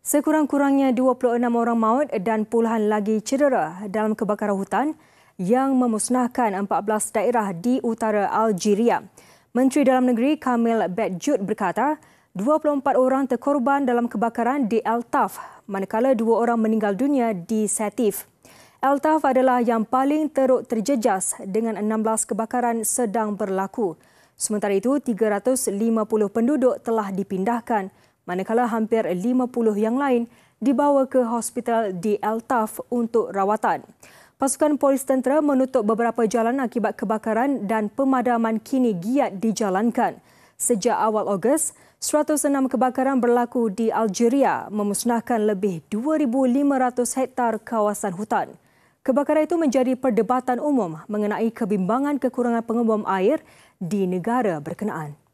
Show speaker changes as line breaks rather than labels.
Sekurang-kurangnya 26 orang maut dan puluhan lagi cedera dalam kebakaran hutan yang memusnahkan 14 daerah di utara Algeria. Menteri Dalam Negeri Kamil Bedjud berkata, 24 orang terkorban dalam kebakaran di El Taf, manakala dua orang meninggal dunia di Setif. El Taf adalah yang paling teruk terjejas dengan 16 kebakaran sedang berlaku. Sementara itu, 350 penduduk telah dipindahkan manakala hampir 50 yang lain dibawa ke hospital di Altaf untuk rawatan. Pasukan polis tentera menutup beberapa jalan akibat kebakaran dan pemadaman kini giat dijalankan. Sejak awal Ogos, 106 kebakaran berlaku di Algeria memusnahkan lebih 2,500 hektar kawasan hutan. Kebakaran itu menjadi perdebatan umum mengenai kebimbangan kekurangan pengebom air di negara berkenaan.